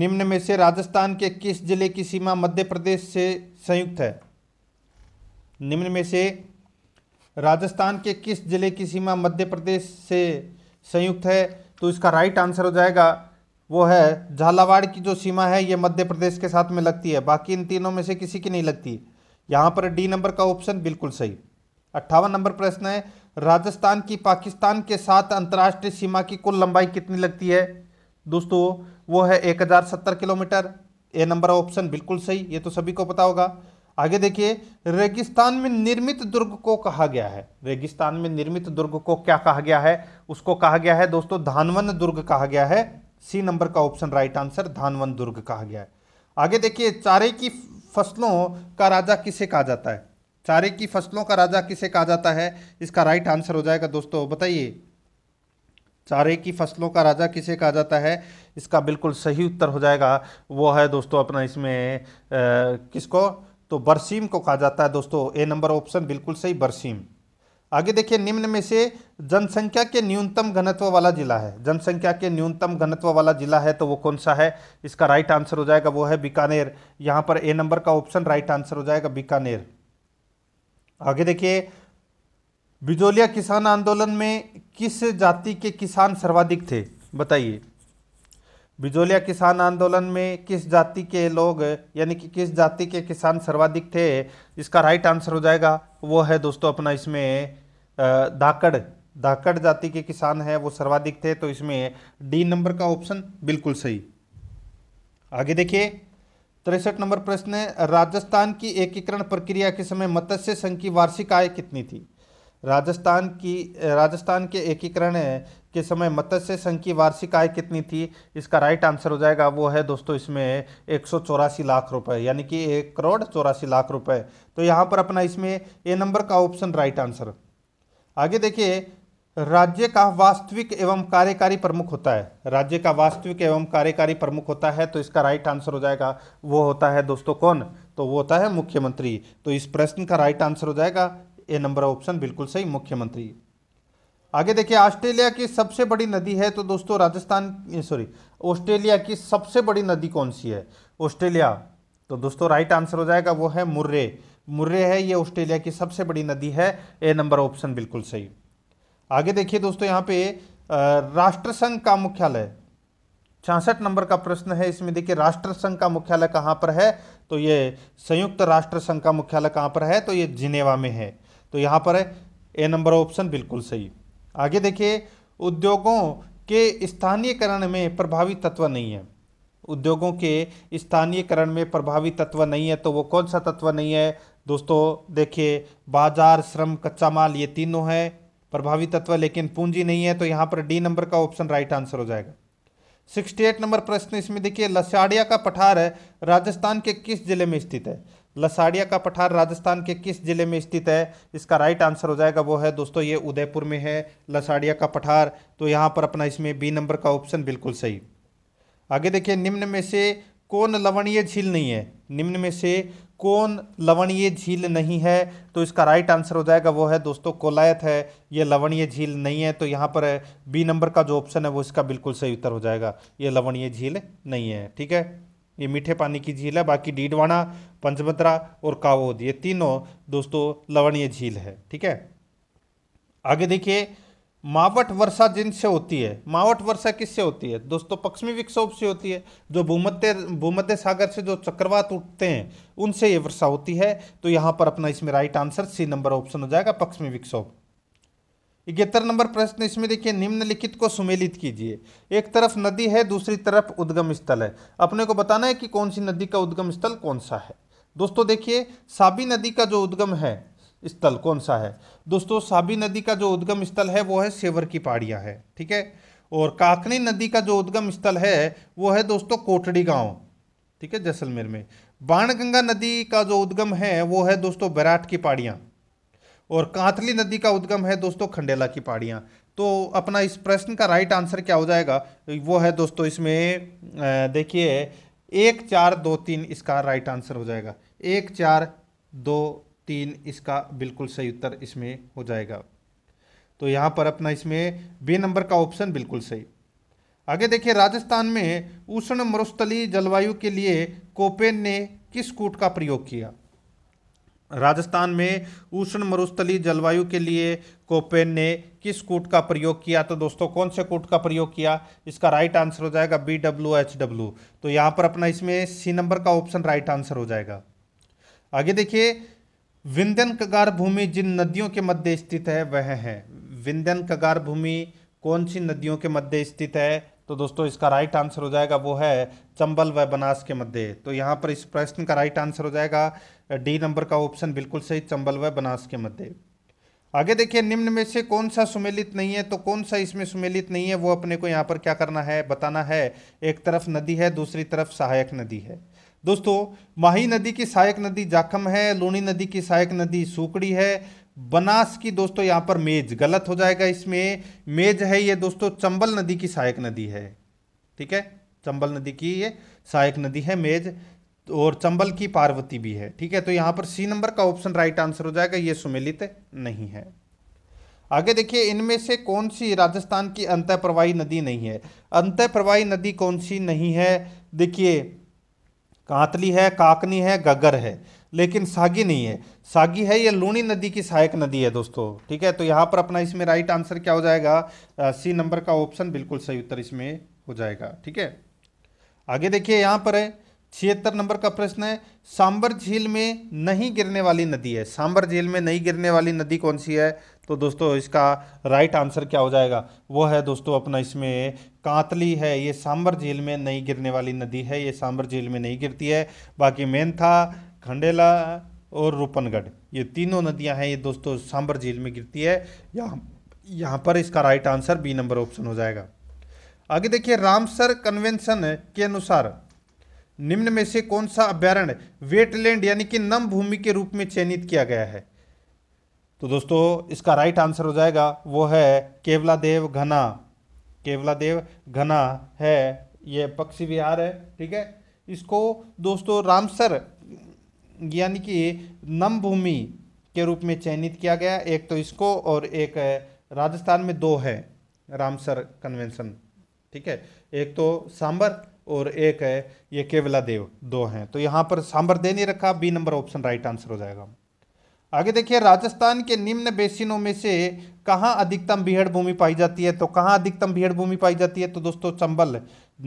निम्न में से राजस्थान के किस जिले की सीमा मध्य प्रदेश से संयुक्त है निम्न में से राजस्थान के किस जिले की सीमा मध्य प्रदेश से संयुक्त है तो इसका राइट आंसर हो जाएगा वो है झालावाड़ की जो सीमा है ये मध्य प्रदेश के साथ में लगती है बाकी इन तीनों में से किसी की नहीं लगती यहाँ पर डी नंबर का ऑप्शन बिल्कुल सही अट्ठावन नंबर प्रश्न है राजस्थान की पाकिस्तान के साथ अंतर्राष्ट्रीय सीमा की कुल लंबाई कितनी लगती है दोस्तों वो है एक हज़ार सत्तर किलोमीटर ए नंबर ऑप्शन बिल्कुल सही ये तो सभी को पता होगा आगे देखिए रेगिस्तान में निर्मित दुर्ग को कहा गया है रेगिस्तान में निर्मित दुर्ग को क्या कहा गया है उसको कहा गया है दोस्तों धानवन दुर्ग कहा गया है सी नंबर का ऑप्शन राइट आंसर धानवन दुर्ग कहा गया है आगे देखिए चारे की फसलों का राजा किसे कहा जाता है चारे की फसलों का राजा किसे कहा जाता है इसका राइट आंसर हो जाएगा दोस्तों बताइए चारे की फसलों का राजा किसे कहा जाता है इसका बिल्कुल सही उत्तर हो जाएगा वो है दोस्तों अपना इसमें आ, किसको तो बरसीम को कहा जाता है दोस्तों ए नंबर ऑप्शन बिल्कुल सही बरसीम आगे देखिए निम्न में से जनसंख्या के न्यूनतम घनत्व वाला जिला है जनसंख्या के न्यूनतम घनत्व वाला जिला है तो वो कौन सा है इसका राइट आंसर हो जाएगा वो है बीकानेर यहां पर ए नंबर का ऑप्शन राइट आंसर हो जाएगा बीकानेर आगे देखिए बिजोलिया किसान आंदोलन में किस जाति के किसान सर्वाधिक थे बताइए बिजोलिया किसान आंदोलन में किस जाति के लोग यानी कि किस जाति के किसान सर्वाधिक थे इसका राइट आंसर हो जाएगा वो है दोस्तों अपना इसमें धाकड़ धाकड़ जाति के किसान हैं वो सर्वाधिक थे तो इसमें डी नंबर का ऑप्शन बिल्कुल सही आगे देखिए तिरसठ नंबर प्रश्न है राजस्थान की एकीकरण प्रक्रिया के समय मत्स्य संघ की वार्षिक आय कितनी थी राजस्थान की राजस्थान के एकीकरण के समय मत्स्य संघ की वार्षिक आय कितनी थी इसका राइट आंसर हो जाएगा वो है दोस्तों इसमें एक लाख रुपए यानी कि एक करोड़ चौरासी लाख रुपए तो यहाँ पर अपना इसमें ए नंबर का ऑप्शन राइट आंसर आगे देखिए राज्य का वास्तविक एवं कार्यकारी प्रमुख होता है राज्य का वास्तविक एवं कार्यकारी प्रमुख होता है तो इसका राइट आंसर हो जाएगा वो होता है दोस्तों कौन तो वो होता है मुख्यमंत्री तो इस प्रश्न का राइट आंसर हो जाएगा ए नंबर ऑप्शन बिल्कुल सही मुख्यमंत्री आगे देखिए ऑस्ट्रेलिया की सबसे बड़ी नदी है तो दोस्तों राजस्थान सॉरी ऑस्ट्रेलिया की सबसे बड़ी नदी कौन सी है ऑस्ट्रेलिया तो दोस्तों राइट आंसर हो जाएगा वो है मुर्रे मुर्रे है ये ऑस्ट्रेलिया की सबसे बड़ी नदी है ए नंबर ऑप्शन बिल्कुल सही आगे देखिए दोस्तों यहाँ पे राष्ट्रसंघ का मुख्यालय छियासठ नंबर का प्रश्न है इसमें देखिए राष्ट्रसंघ का मुख्यालय कहाँ पर है तो ये संयुक्त राष्ट्र संघ का मुख्यालय कहाँ पर है तो ये जिनेवा में है तो यहाँ पर है ए नंबर ऑप्शन बिल्कुल सही आगे देखिए उद्योगों के स्थानीयकरण में प्रभावी तत्व नहीं है उद्योगों के स्थानीयकरण में प्रभावी तत्व नहीं है तो वो कौन सा तत्व नहीं है दोस्तों देखिए बाजार श्रम कच्चा माल ये तीनों है प्रभावी तत्व लेकिन पूंजी नहीं है तो यहाँ पर डी नंबर का ऑप्शन राइट आंसर हो जाएगा सिक्सटी एट नंबर प्रश्न इसमें देखिए लसाड़िया का पठार है राजस्थान के किस जिले में स्थित है लसाड़िया का पठार राजस्थान के किस जिले में स्थित है इसका राइट आंसर हो जाएगा वो है दोस्तों ये उदयपुर में है लसाड़िया का पठार तो यहाँ पर अपना इसमें बी नंबर का ऑप्शन बिल्कुल सही आगे देखिए निम्न में से कौन लवणीय झील नहीं है निम्न में से कौन लवणीय झील नहीं है तो इसका राइट आंसर हो जाएगा वो है दोस्तों कोलायत है ये लवणीय झील नहीं है तो यहाँ पर बी नंबर का जो ऑप्शन है वो इसका बिल्कुल सही उत्तर हो जाएगा ये लवणीय झील नहीं है ठीक है ये मीठे पानी की झील है बाकी डीडवाना पंचमतरा और कावोद ये तीनों दोस्तों लवणीय झील है ठीक है आगे देखिए मावट वर्षा जिनसे होती है मावट वर्षा किससे होती है दोस्तों पश्चिमी विक्षोभ से होती है जो भूमध्य भूमध्य सागर से जो चक्रवात उठते हैं उनसे ये वर्षा होती है तो यहाँ पर अपना इसमें right answer C number option हो जाएगा पश्चिमी विक्षोभ इकहत्तर नंबर प्रश्न इसमें देखिए निम्नलिखित को सुमेलित कीजिए एक तरफ नदी है दूसरी तरफ उद्गम स्थल है अपने को बताना है कि कौन सी नदी का उद्गम स्थल कौन सा है दोस्तों देखिए साबी नदी का जो उद्गम है स्थल कौन सा है दोस्तों साबी नदी का जो उद्गम स्थल है वो है सेवर की पहाड़ियाँ है ठीक है और काकनी नदी का जो उद्गम स्थल है वो है दोस्तों कोटड़ी गाँव ठीक है जैसलमेर में बाणगंगा नदी का जो उद्गम है वो है दोस्तों बैराट की पहाड़ियाँ और कांतली नदी का उद्गम है दोस्तों खंडेला की पहाड़ियाँ तो अपना इस प्रश्न का राइट आंसर क्या हो जाएगा वो है दोस्तों इसमें देखिए एक चार दो तीन इसका राइट आंसर हो जाएगा एक चार दो तीन इसका बिल्कुल सही उत्तर इसमें हो जाएगा तो यहाँ पर अपना इसमें बी नंबर का ऑप्शन बिल्कुल सही आगे देखिए राजस्थान में उष्ण मरुस्थली जलवायु के लिए कोपेन ने किस कूट का प्रयोग किया राजस्थान में उष्ण मरुस्थली जलवायु के लिए कोपेन ने किस कूट का प्रयोग किया तो दोस्तों कौन से कूट का प्रयोग किया इसका राइट आंसर हो जाएगा बी डब्ल्यू एच डब्ल्यू तो यहाँ पर अपना इसमें सी नंबर का ऑप्शन राइट आंसर हो जाएगा आगे देखिए विंध्यन कगार भूमि जिन नदियों के मध्य स्थित है वह है विंध्यन कगार भूमि कौन सी नदियों के मध्य स्थित है तो दोस्तों इसका राइट आंसर हो जाएगा वो है चंबल व बनास के मध्य तो यहाँ पर इस प्रश्न का राइट आंसर हो जाएगा डी नंबर का ऑप्शन बिल्कुल सही चंबल व बनास के मध्य आगे देखिए निम्न में से कौन सा सुमेलित नहीं है तो कौन सा इसमें सुमेलित नहीं है वो अपने को यहाँ पर क्या करना है बताना है एक तरफ नदी है दूसरी तरफ सहायक नदी है दोस्तों माही नदी की सहायक नदी जाखम है लूणी नदी की सहायक नदी सूकड़ी है बनास की दोस्तों यहाँ पर मेज गलत हो जाएगा इसमें मेज है ये दोस्तों चंबल नदी की सहायक नदी है ठीक है चंबल नदी की ये सहायक नदी है मेज और चंबल की पार्वती भी है ठीक है तो यहां पर सी नंबर का ऑप्शन राइट आंसर हो जाएगा ये सुमिलित नहीं है आगे देखिए इनमें से कौन सी राजस्थान की अंत प्रवाही नदी नहीं है अंत प्रवाही नदी कौन सी नहीं है देखिए कांतली है काकनी है गगर है लेकिन सागी नहीं है सागी है यह लूणी नदी की सहायक नदी है दोस्तों ठीक है तो यहाँ पर अपना इसमें राइट आंसर क्या हो जाएगा सी नंबर का ऑप्शन बिल्कुल सही उत्तर इसमें हो जाएगा ठीक है आगे देखिए यहां पर है छिहत्तर नंबर का प्रश्न है सांबर झील में नहीं गिरने वाली नदी है सांबर झील में नहीं गिरने वाली नदी कौन सी है तो दोस्तों इसका राइट आंसर क्या हो जाएगा वो है दोस्तों अपना इसमें कांतली है ये सांबर झील में नहीं गिरने वाली नदी है ये सांबर झील में नहीं गिरती है बाकी मेनथा खंडेला और रूपनगढ़ ये तीनों नदियां हैं ये दोस्तों सांबर झील में गिरती है यहाँ यहाँ पर इसका right answer B number option हो जाएगा आगे देखिए रामसर कन्वेंशन के अनुसार निम्न में से कौन सा अभ्यारण्य वेटलैंड यानी कि नम भूमि के रूप में चयनित किया गया है तो दोस्तों इसका राइट आंसर हो जाएगा वो है केवला देव घना केवला देव घना है ये पक्षी विहार है ठीक है इसको दोस्तों रामसर यानी कि नम भूमि के रूप में चयनित किया गया एक तो इसको और एक राजस्थान में दो है रामसर कन्वेंशन ठीक है एक तो सांबर और एक है ये केवला देव दो हैं तो यहाँ पर सांबर दे नहीं रखा B number option right answer हो जाएगा आगे देखिए राजस्थान के निम्न बेसिनों में से कहाँ अधिकतम बीहड़ भूमि पाई जाती है तो कहाँ अधिकतम बीहड़ भूमि पाई जाती है तो दोस्तों चंबल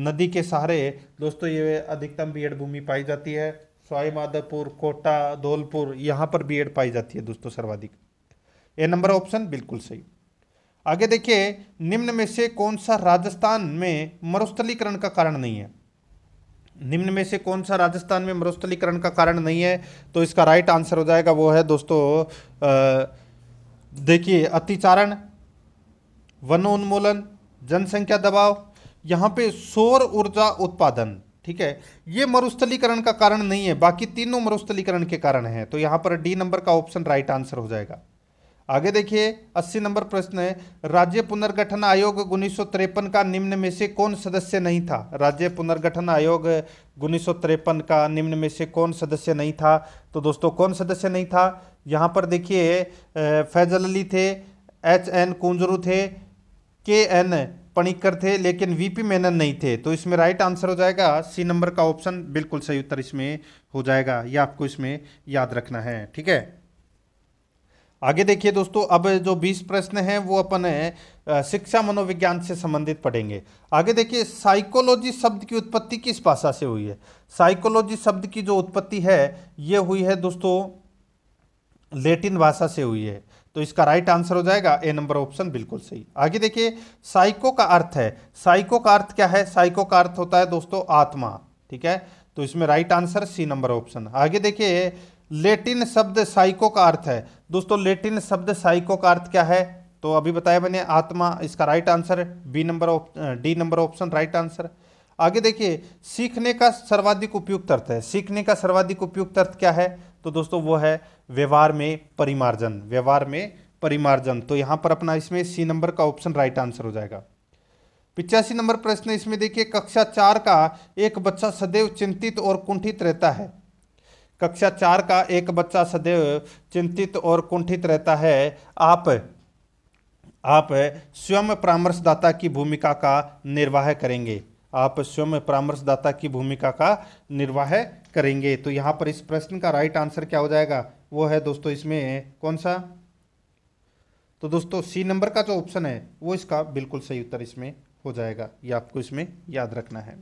नदी के सहारे दोस्तों ये अधिकतम बीहड़ भूमि पाई जाती है स्वाई माधोपुर कोटा धौलपुर यहाँ पर बीहड़ पाई जाती है दोस्तों सर्वाधिक ए नंबर ऑप्शन बिल्कुल सही आगे देखिए निम्न में से कौन सा राजस्थान में मरुस्थलीकरण का कारण नहीं है निम्न में से कौन सा राजस्थान में मरुस्थलीकरण का कारण नहीं है तो इसका राइट आंसर हो जाएगा वो है दोस्तों देखिए अतिचारण वनोन्मूलन जनसंख्या दबाव यहाँ पे सौर ऊर्जा उत्पादन ठीक है ये मरुस्थलीकरण का कारण नहीं है बाकी तीनों मरुस्थलीकरण के कारण है तो यहाँ पर डी नंबर का ऑप्शन राइट आंसर हो जाएगा आगे देखिए 80 नंबर प्रश्न है राज्य पुनर्गठन आयोग उन्नीस का निम्न में से कौन सदस्य नहीं था राज्य पुनर्गठन आयोग उन्नीस का निम्न में से कौन सदस्य नहीं था तो दोस्तों कौन सदस्य नहीं था यहाँ पर देखिए फैजल अली थे एच एन कुंजरू थे के एन पणिकर थे लेकिन वीपी मेनन नहीं थे तो इसमें राइट आंसर हो जाएगा सी नंबर का ऑप्शन बिल्कुल सही उत्तर इसमें हो जाएगा यह आपको इसमें याद रखना है ठीक है आगे देखिए दोस्तों अब जो 20 प्रश्न हैं वो अपन शिक्षा मनोविज्ञान से संबंधित पढ़ेंगे आगे देखिए साइकोलॉजी शब्द की उत्पत्ति किस भाषा से हुई है साइकोलॉजी शब्द की जो उत्पत्ति है ये हुई है दोस्तों लेटिन भाषा से हुई है तो इसका राइट आंसर हो जाएगा ए नंबर ऑप्शन बिल्कुल सही आगे देखिए साइको का अर्थ है साइको का अर्थ क्या है साइको का अर्थ होता है दोस्तों आत्मा ठीक है तो इसमें right answer C number option आगे देखिए लेटिन शब्द साइको का अर्थ है दोस्तों लेटिन शब्द साइको का अर्थ क्या है तो अभी बताया मैंने आत्मा इसका right answer B number D number option right answer आगे देखिए सीखने का सर्वाधिक उपयुक्त अर्थ है सीखने का सर्वाधिक उपयुक्त अर्थ क्या है तो दोस्तों वो है व्यवहार में परिमार्जन व्यवहार में परिमार्जन तो यहां पर अपना इसमें सी नंबर का ऑप्शन राइट आंसर हो जाएगा पिचासी नंबर प्रश्न इसमें देखिए कक्षा चार का एक बच्चा सदैव चिंतित और कुंठित रहता है कक्षा चार का एक बच्चा सदैव चिंतित और कुंठित रहता है आप आप स्वयं परामर्शदाता की भूमिका का निर्वाह करेंगे आप स्वयं परामर्शदाता की भूमिका का निर्वाह करेंगे तो यहाँ पर इस प्रश्न का राइट आंसर क्या हो जाएगा वो है दोस्तों इसमें कौन सा तो दोस्तों सी नंबर का जो ऑप्शन है वो इसका बिल्कुल सही उत्तर इसमें हो जाएगा ये आपको इसमें याद रखना है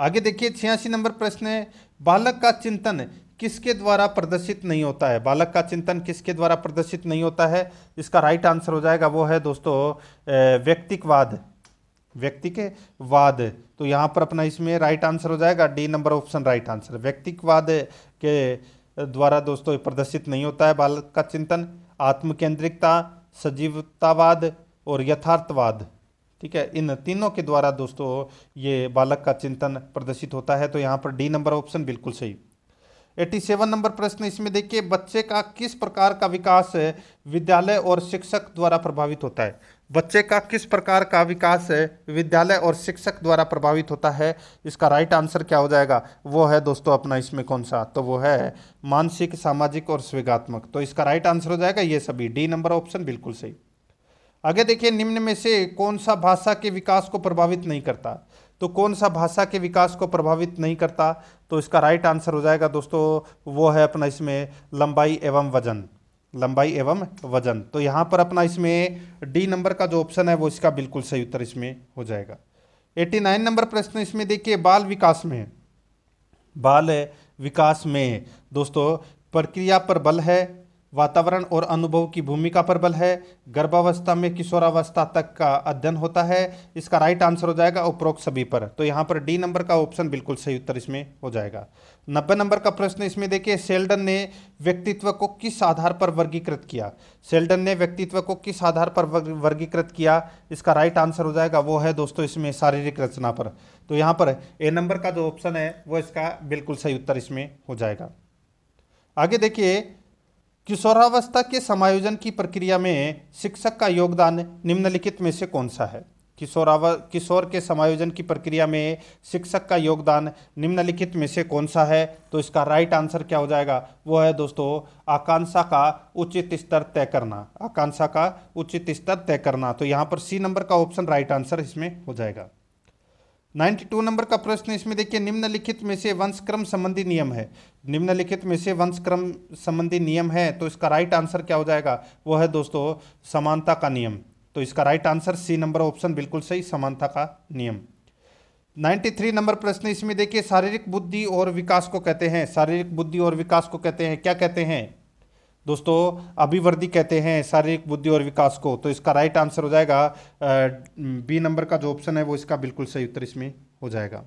आगे देखिए छियासी नंबर प्रश्न है बालक का चिंतन किसके द्वारा प्रदर्शित नहीं होता है बालक का चिंतन किसके द्वारा प्रदर्शित नहीं होता है इसका राइट आंसर हो जाएगा वो है दोस्तों व्यक्तिकवाद व्यक्ति के वाद तो यहाँ पर अपना इसमें राइट आंसर हो जाएगा D number option right answer व्यक्तिकवाद के द्वारा दोस्तों प्रदर्शित नहीं होता है बालक का चिंतन आत्मकेंद्रिकता सजीवतावाद और यथार्थवाद ठीक है इन तीनों के द्वारा दोस्तों ये बालक का चिंतन प्रदर्शित होता है तो यहाँ पर डी नंबर ऑप्शन बिल्कुल सही 87 नंबर प्रश्न इसमें देखिए बच्चे का किस प्रकार का विकास विद्यालय और शिक्षक द्वारा प्रभावित होता है बच्चे का किस प्रकार का विकास विद्यालय और शिक्षक द्वारा प्रभावित होता है इसका राइट आंसर क्या हो जाएगा वो है दोस्तों अपना इसमें कौन सा तो वो है मानसिक सामाजिक और स्वेगात्मक तो इसका राइट आंसर हो जाएगा ये सभी डी नंबर ऑप्शन बिल्कुल सही आगे देखिए निम्न में से कौन सा भाषा के विकास को प्रभावित नहीं करता तो कौन सा भाषा के विकास को प्रभावित नहीं करता तो इसका राइट आंसर हो जाएगा दोस्तों वो है अपना इसमें लंबाई एवं वजन लंबाई एवं वजन तो यहाँ पर अपना इसमें डी नंबर का जो ऑप्शन है वो इसका बिल्कुल सही उत्तर इसमें हो जाएगा 89 नंबर प्रश्न इसमें देखिए बाल विकास में बाल विकास में दोस्तों प्रक्रिया पर बल है वातावरण और अनुभव की भूमिका पर बल है गर्भावस्था में किशोरावस्था तक का अध्ययन होता है इसका राइट आंसर हो जाएगा उपरोक्त सभी पर तो यहाँ पर डी नंबर का ऑप्शन बिल्कुल सही उत्तर इसमें हो जाएगा नब्बे नंबर का प्रश्न इसमें देखिए सेल्डन ने व्यक्तित्व को किस आधार पर वर्गीकृत किया सेल्डन ने व्यक्तित्व को किस आधार पर वर्गीकृत किया इसका राइट आंसर हो जाएगा वो है दोस्तों इसमें शारीरिक रचना पर तो यहाँ पर ए नंबर का जो ऑप्शन है वो इसका बिल्कुल सही उत्तर इसमें हो जाएगा आगे देखिए किशोरावस्था के समायोजन की प्रक्रिया में शिक्षक का योगदान निम्नलिखित में से कौन सा है किशोराव किशोर के समायोजन की प्रक्रिया में शिक्षक का योगदान निम्नलिखित में से कौन सा है तो इसका राइट आंसर क्या हो जाएगा वो है दोस्तों आकांक्षा का उचित स्तर तय करना आकांक्षा का उचित स्तर तय करना तो यहाँ पर सी नंबर का ऑप्शन राइट आंसर इसमें हो जाएगा 92 नंबर का प्रश्न इसमें देखिए निम्नलिखित में से वंशक्रम संबंधी नियम है निम्नलिखित में से वंशक्रम संबंधी नियम है तो इसका राइट आंसर क्या हो जाएगा वो है दोस्तों समानता का नियम तो इसका right answer C number option बिल्कुल सही समानता का नियम 93 नंबर प्रश्न इसमें देखिए शारीरिक बुद्धि और विकास को कहते हैं शारीरिक बुद्धि और विकास को कहते हैं क्या कहते हैं दोस्तों अभिवृद्धि कहते हैं शारीरिक बुद्धि और विकास को तो इसका राइट आंसर हो जाएगा बी नंबर का जो ऑप्शन है वो इसका बिल्कुल सही उत्तर इसमें हो जाएगा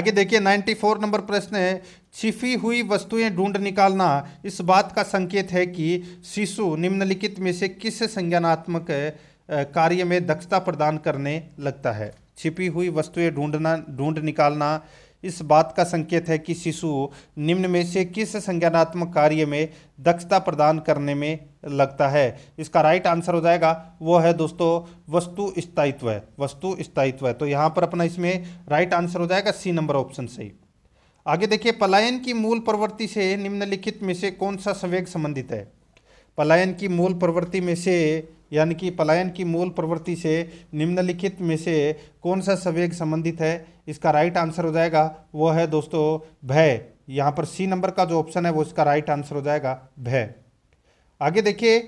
आगे देखिए 94 नंबर प्रश्न है छिपी हुई वस्तुएं ढूंढ निकालना इस बात का संकेत है कि शिशु निम्नलिखित में से किस संज्ञानात्मक कार्य में दक्षता प्रदान करने लगता है छिपी हुई वस्तुएं ढूंढना ढूंढ निकालना इस बात का संकेत है कि शिशु निम्न में से किस संज्ञानात्मक कार्य में दक्षता प्रदान करने में लगता है इसका राइट आंसर हो जाएगा वो है दोस्तों वस्तु स्थायित्व वस्तु स्थायित्व तो यहाँ पर अपना इसमें राइट आंसर हो जाएगा सी नंबर ऑप्शन सही आगे देखिए पलायन की मूल प्रवृत्ति से निम्नलिखित में से कौन सा संवेग संबंधित है पलायन की मूल प्रवृत्ति में से यानी कि पलायन की मूल प्रवृत्ति से निम्नलिखित में से कौन सा संवेग संबंधित है इसका राइट आंसर हो जाएगा वो है दोस्तों भय यहाँ पर सी नंबर का जो ऑप्शन है वो इसका राइट आंसर हो जाएगा भय आगे देखिए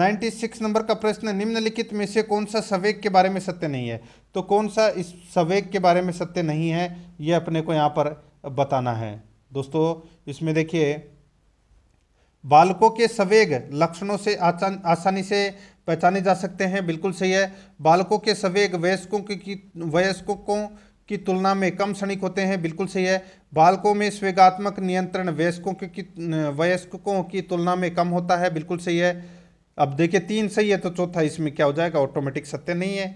96 नंबर का प्रश्न निम्नलिखित में से कौन सा संवेग के बारे में सत्य नहीं है तो कौन सा इस संवेग के बारे में सत्य नहीं है ये अपने को यहाँ पर बताना है दोस्तों इसमें देखिए बालकों के सवेग लक्षणों से आसान आसानी से पहचाने जा सकते हैं बिल्कुल सही है बालकों के सवेग वयस्कों की वयस्कों को की तुलना में कम क्षणिक होते हैं बिल्कुल सही है बालकों में स्वेगात्मक नियंत्रण वयस्कों की वयस्कों की तुलना में कम होता है बिल्कुल सही है अब देखिए तीन सही है तो चौथा इसमें क्या हो जाएगा ऑटोमेटिक सत्य नहीं है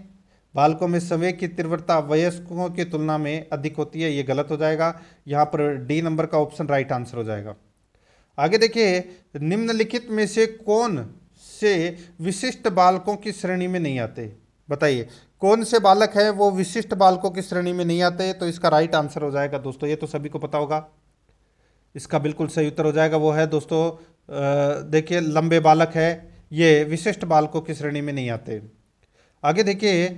बालकों में संवेग की तीव्रता वयस्कों की तुलना में अधिक होती है ये गलत हो जाएगा यहाँ पर डी नंबर का ऑप्शन राइट आंसर हो जाएगा आगे देखिए निम्नलिखित में से कौन से विशिष्ट बालकों की श्रेणी में नहीं आते बताइए कौन से बालक हैं वो विशिष्ट बालकों की श्रेणी में नहीं आते तो इसका राइट आंसर हो जाएगा दोस्तों ये तो सभी को पता होगा इसका बिल्कुल सही उत्तर हो जाएगा वो है दोस्तों देखिए लंबे बालक है ये विशिष्ट बालकों की श्रेणी में नहीं आते आगे देखिए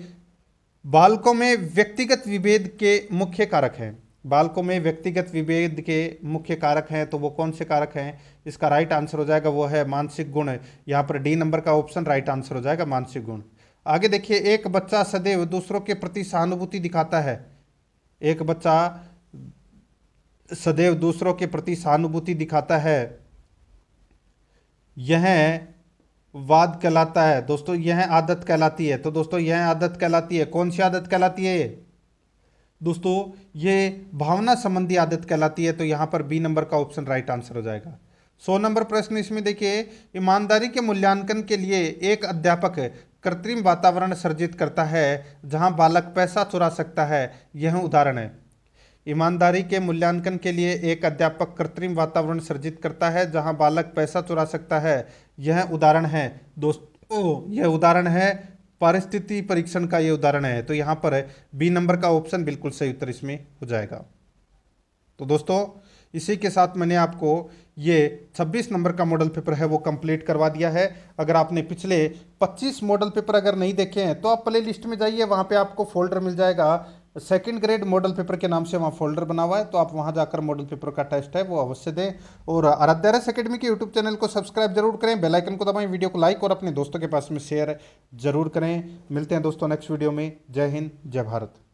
बालकों में व्यक्तिगत विभेद के मुख्य कारक हैं बालकों में व्यक्तिगत विभेद के मुख्य कारक हैं तो वो कौन से कारक हैं इसका राइट आंसर हो जाएगा वो है मानसिक गुण यहाँ पर डी नंबर का ऑप्शन राइट आंसर हो जाएगा मानसिक गुण आगे देखिए एक बच्चा सदैव दूसरों के प्रति सहानुभूति दिखाता है एक बच्चा सदैव दूसरों के प्रति सहानुभूति दिखाता है यह वाद कहलाता है दोस्तों यह आदत कहलाती है तो दोस्तों यह आदत कहलाती है कौन सी आदत कहलाती है दोस्तों ये भावना संबंधी आदत कहलाती है तो यहाँ पर बी नंबर का ऑप्शन राइट आंसर हो जाएगा सौ नंबर प्रश्न इसमें देखिए ईमानदारी के मूल्यांकन के लिए एक अध्यापक कृत्रिम वातावरण सर्जित करता है जहां बालक पैसा चुरा सकता है यह उदाहरण है ईमानदारी के मूल्यांकन के लिए एक अध्यापक कृत्रिम वातावरण सर्जित करता है जहां बालक पैसा चुरा सकता है यह उदाहरण है दोस्तों यह उदाहरण है परिस्थिति परीक्षण का ये उदाहरण है तो यहाँ पर है बी नंबर का ऑप्शन बिल्कुल सही उत्तर इसमें हो जाएगा तो दोस्तों इसी के साथ मैंने आपको ये 26 नंबर का मॉडल पेपर है वो कंप्लीट करवा दिया है अगर आपने पिछले 25 मॉडल पेपर अगर नहीं देखे हैं तो आप प्ले लिस्ट में जाइए वहाँ पे आपको फोल्डर मिल जाएगा सेकेंड ग्रेड मॉडल पेपर के नाम से वहाँ फोल्डर बना हुआ है तो आप वहाँ जाकर मॉडल पेपर का टेस्ट है वो अवश्य दें और आराध्यारस अकेडमी के यूट्यूब चैनल को सब्सक्राइब जरूर करें बेल आइकन को दबाएं वीडियो को लाइक और अपने दोस्तों के पास में शेयर जरूर करें मिलते हैं दोस्तों नेक्स्ट वीडियो में जय हिंद जय भारत